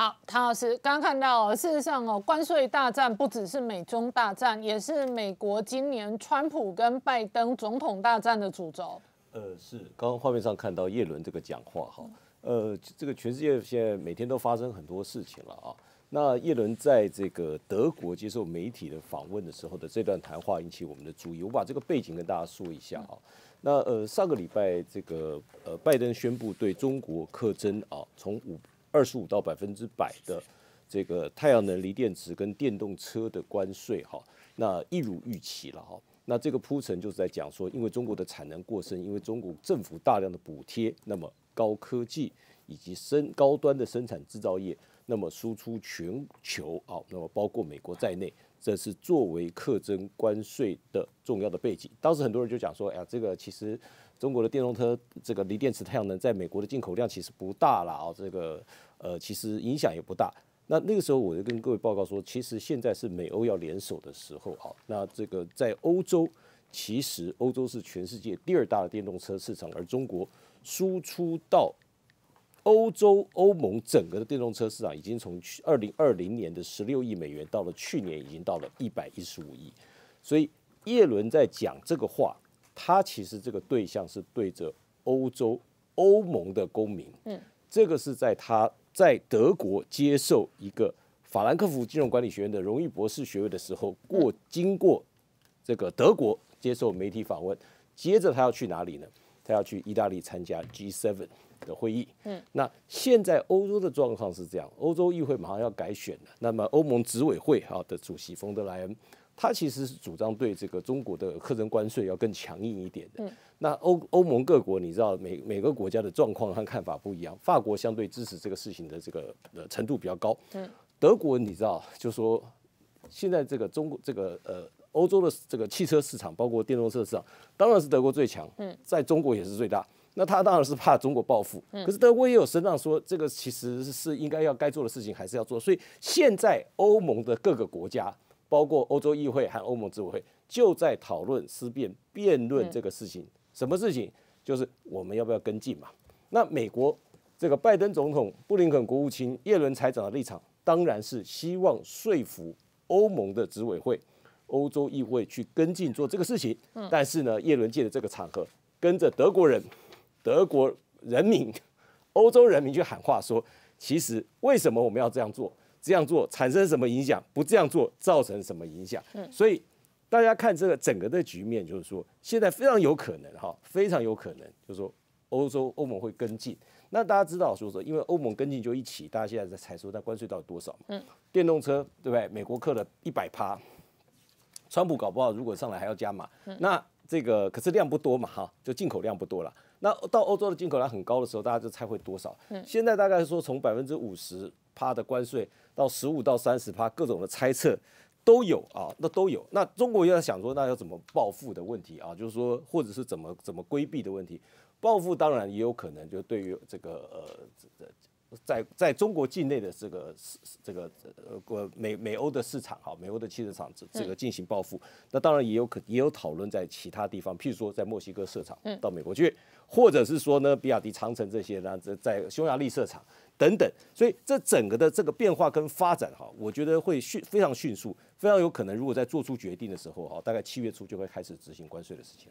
好，唐老师，刚刚看到，事实上哦，关税大战不只是美中大战，也是美国今年川普跟拜登总统大战的主轴。呃，是，刚刚画面上看到叶伦这个讲话哈，呃，这个全世界现在每天都发生很多事情了啊。那叶伦在这个德国接受媒体的访问的时候的这段谈话引起我们的注意。我把这个背景跟大家说一下哈。那呃，上个礼拜这个呃，拜登宣布对中国扩征啊，从五。二十五到百分之百的这个太阳能锂电池跟电动车的关税，哈，那一如预期了哈。那这个铺陈就是在讲说，因为中国的产能过剩，因为中国政府大量的补贴，那么高科技以及生高端的生产制造业，那么输出全球啊，那么包括美国在内。这是作为课征关税的重要的背景。当时很多人就讲说：“哎呀，这个其实中国的电动车，这个锂电池、太阳能在美国的进口量其实不大了啊。”这个呃，其实影响也不大。那那个时候我就跟各位报告说，其实现在是美欧要联手的时候啊。那这个在欧洲，其实欧洲是全世界第二大的电动车市场，而中国输出到。欧洲欧盟整个的电动车市场已经从二零二零年的十六亿美元到了去年已经到了一百一十五亿，所以耶伦在讲这个话，他其实这个对象是对着欧洲欧盟的公民，嗯，这个是在他在德国接受一个法兰克福金融管理学院的荣誉博士学位的时候过经过这个德国接受媒体访问，接着他要去哪里呢？他要去意大利参加 G7 的会议。嗯，那现在欧洲的状况是这样：，欧洲议会马上要改选了。那么，欧盟执委会啊的主席冯德莱恩，他其实是主张对这个中国的课征关税要更强硬一点的。嗯，那欧欧盟各国，你知道，每每个国家的状况和看法不一样。法国相对支持这个事情的这个呃程度比较高。德国，你知道，就说现在这个中国这个呃。欧洲的这个汽车市场，包括电动车市场，当然是德国最强。嗯，在中国也是最大。那他当然是怕中国报复。可是德国也有声浪说，这个其实是应该要该做的事情，还是要做。所以现在欧盟的各个国家，包括欧洲议会和欧盟执委会，就在讨论、思辨辩论这个事情。什么事情？就是我们要不要跟进嘛？那美国这个拜登总统、布林肯国务卿、耶伦财长的立场，当然是希望说服欧盟的执委会。欧洲议会去跟进做这个事情，但是呢，叶伦借的这个场合，跟着德国人、德国人民、欧洲人民去喊话说，其实为什么我们要这样做？这样做产生什么影响？不这样做造成什么影响？所以大家看这个整个的局面，就是说现在非常有可能哈，非常有可能就是说欧洲欧盟会跟进。那大家知道，说说因为欧盟跟进就一起，大家现在在才说那关税到底多少嘛？嗯，电动车对不对？美国克了一百趴。川普搞不好如果上来还要加码，那这个可是量不多嘛哈，就进口量不多了。那到欧洲的进口量很高的时候，大家就猜会多少。现在大概说从百分之五十趴的关税到十五到三十趴，各种的猜测都有啊，那都有。那中国要想说那要怎么报复的问题啊，就是说或者是怎么怎么规避的问题。报复当然也有可能，就对于这个呃这。在在中国境内的这个这个呃国美美欧的市场哈，美欧的汽车厂这这个进行报复，那当然也有可也有讨论在其他地方，譬如说在墨西哥设厂到美国去，或者是说呢比亚迪长城这些呢在在匈牙利设厂等等，所以这整个的这个变化跟发展哈，我觉得会迅非常迅速，非常有可能，如果在做出决定的时候哈，大概七月初就会开始执行关税的事情。